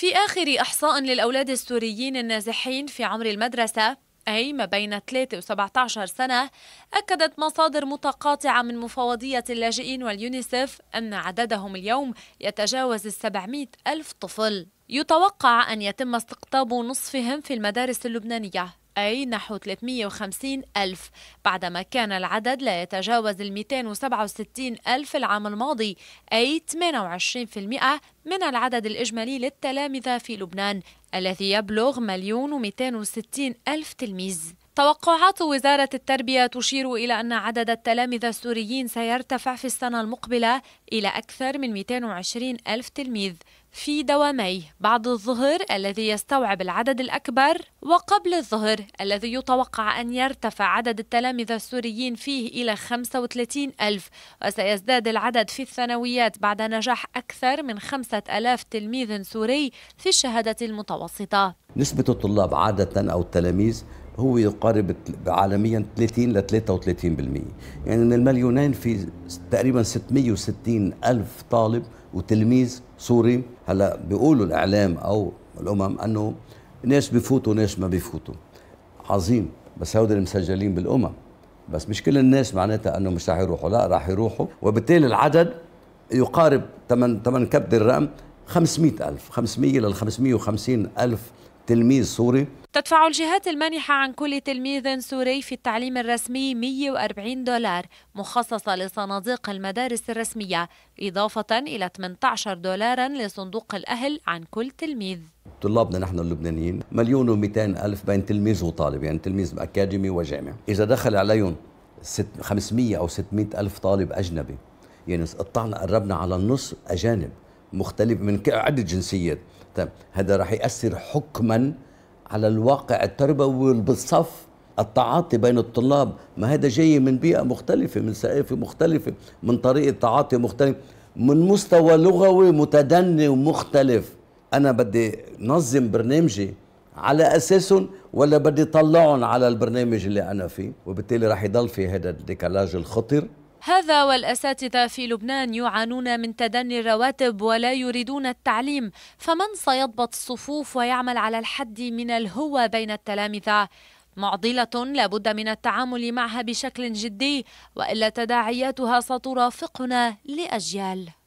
في آخر إحصاء للأولاد السوريين النازحين في عمر المدرسة أي ما بين 3 و 17 سنة أكدت مصادر متقاطعة من مفوضية اللاجئين واليونيسف أن عددهم اليوم يتجاوز 700 ألف طفل يتوقع أن يتم استقطاب نصفهم في المدارس اللبنانية أي نحو 350 ألف بعدما كان العدد لا يتجاوز ال 267 ألف العام الماضي أي 28% من العدد الإجمالي للتلامذة في لبنان الذي يبلغ مليون و260 ألف تلميذ توقعات وزارة التربية تشير إلى أن عدد التلامذة السوريين سيرتفع في السنة المقبلة إلى أكثر من 220 ألف تلميذ في دواميه بعد الظهر الذي يستوعب العدد الأكبر وقبل الظهر الذي يتوقع أن يرتفع عدد التلامذة السوريين فيه إلى 35 ألف وسيزداد العدد في الثانويات بعد نجاح أكثر من 5000 تلميذ سوري في الشهادة المتوسطة نسبة الطلاب عادة أو التلاميذ هو يقارب عالميا 30 ل 33% يعني من المليونين في تقريبا 660 ألف طالب وتلميذ سوري هلا بيقولوا الإعلام أو الأمم أنه ناس بفوتوا ناس ما بفوتوا عظيم بس هؤلاء المسجلين بالأمم بس مش كل الناس معناتها أنه مش رح يروحوا لا رح يروحوا وبالتالي العدد يقارب تمن تمن كبد الرقم 500 ألف 500 لل 550 ألف تلميذ سوري تدفع الجهات المانحة عن كل تلميذ سوري في التعليم الرسمي 140 دولار مخصصة لصناديق المدارس الرسمية إضافة إلى 18 دولارا لصندوق الأهل عن كل تلميذ طلابنا نحن اللبنانيين مليون و200 ألف بين تلميذ وطالب يعني تلميذ أكاديمي وجامع إذا دخل عليهم 500 أو 600 ألف طالب أجنبي يعني قطعنا قربنا على النص أجانب مختلف من عدة جنسيات طيب هذا راح يأثر حكما على الواقع التربوي بالصف التعاطي بين الطلاب ما هذا جاي من بيئة مختلفة من ثقافة مختلفة من طريقة تعاطي مختلفة من مستوى لغوي متدني ومختلف أنا بدي نظم برنامجي على اساسهم ولا بدي طلعهم على البرنامج اللي انا فيه وبالتالي راح يضل في هذا الديكالاج الخطر هذا والأساتذة في لبنان يعانون من تدني الرواتب ولا يريدون التعليم فمن سيضبط الصفوف ويعمل على الحد من الهوة بين التلامذة معضلة لابد من التعامل معها بشكل جدي وإلا تداعياتها سترافقنا لأجيال